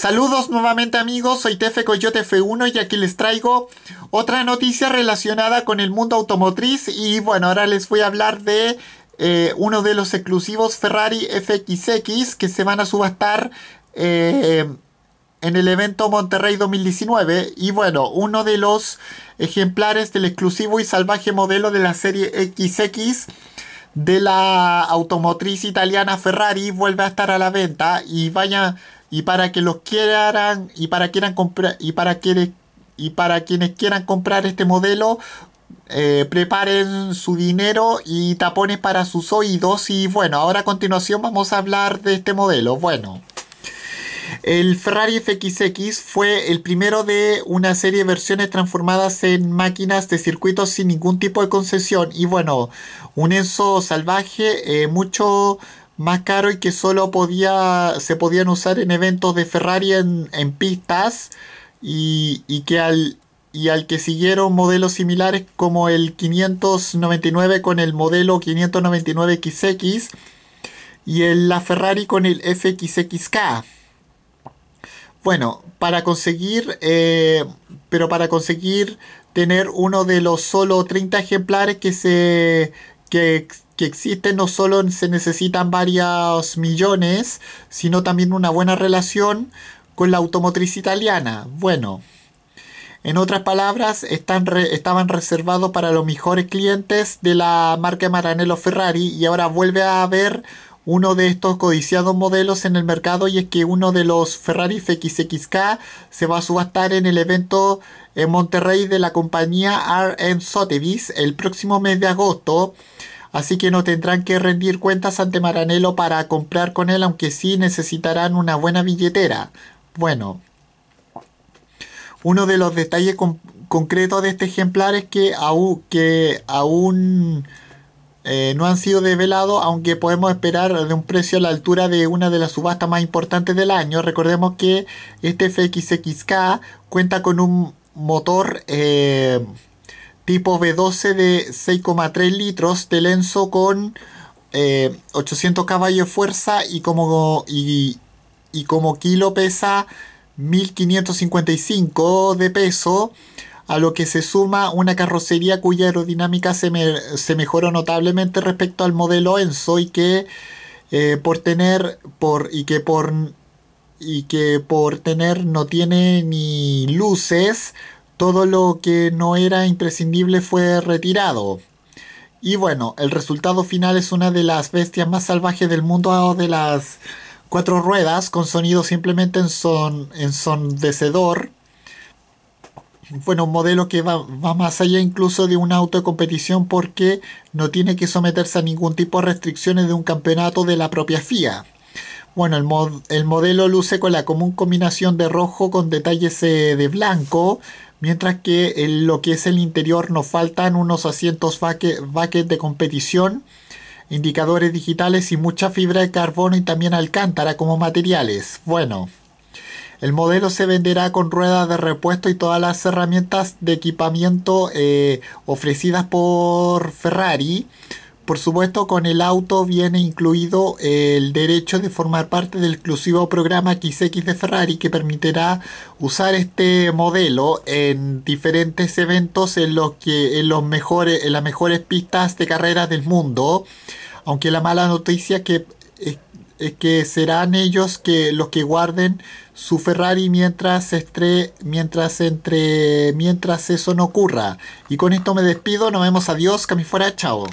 Saludos nuevamente amigos, soy Tefe Coyote F1 y aquí les traigo otra noticia relacionada con el mundo automotriz y bueno, ahora les voy a hablar de eh, uno de los exclusivos Ferrari FXX que se van a subastar eh, en el evento Monterrey 2019 y bueno, uno de los ejemplares del exclusivo y salvaje modelo de la serie XX de la automotriz italiana Ferrari vuelve a estar a la venta y vaya y para que los quieran y para comprar y para quienes y para quienes quieran comprar este modelo eh, preparen su dinero y tapones para sus oídos y bueno ahora a continuación vamos a hablar de este modelo bueno el Ferrari FXX fue el primero de una serie de versiones transformadas en máquinas de circuitos sin ningún tipo de concesión. Y bueno, un Enzo salvaje, eh, mucho, más caro y que solo podía, se podían usar en eventos de Ferrari en, pistas y, que al, y al que siguieron modelos similares como el 599 con el modelo 599XX y el la Ferrari con el FXXK. Bueno, para conseguir, eh, pero para conseguir tener uno de los solo 30 ejemplares que se, que, que existen no solo se necesitan varios millones, sino también una buena relación con la automotriz italiana. Bueno, en otras palabras, están estaban reservados para los mejores clientes de la marca Maranello Ferrari y ahora vuelve a haber uno de estos codiciados modelos en el mercado y es que uno de los Ferrari FXXK se va a subastar en el evento en Monterrey de la compañía RM Sotheby's el próximo mes de agosto. Así que no tendrán que rendir cuentas ante Maranello para comprar con él, aunque sí necesitarán una buena billetera. Bueno, uno de los detalles concretos de este ejemplar es que que aún eh, no han sido develados, aunque podemos esperar de un precio a la altura de una de las subastas más importantes del año. Recordemos que este FXXK cuenta con un motor eh, tipo V12 de 6,3 litros de lenzo con 800 eh, caballos de fuerza y como, y, y como kilo pesa 1555 de peso a lo que se suma una carrocería cuya aerodinámica se, mejoró notablemente respecto al modelo Enzo y que eh, por tener por y que por y que por tener no tiene ni luces todo lo que no era imprescindible fue retirado y bueno el resultado final es una de las bestias más salvajes del mundo de las cuatro ruedas con sonido simplemente en son ensondecedor bueno, un modelo que va, más allá incluso de un auto de competición porque no tiene que someterse a ningún tipo de restricciones de un campeonato de la propia FIA. Bueno, el, modelo luce con la común combinación de rojo con detalles eh, de blanco, mientras que en lo que es el interior nos faltan unos asientos bucket, de competición, indicadores digitales y mucha fibra de carbono y también alcántara como materiales. Bueno. El modelo se venderá con ruedas de repuesto y todas las herramientas de equipamiento eh, ofrecidas por Ferrari. Por supuesto, con el auto viene incluido el derecho de formar parte del exclusivo programa XX de Ferrari que permitirá usar este modelo en diferentes eventos en los que en los mejores en las mejores pistas de carreras del mundo. Aunque la mala noticia es que es eh, que serán ellos que los que guarden su Ferrari mientras mientras entre mientras eso no ocurra. Y con esto me despido, nos vemos, adiós, que fuera, chao.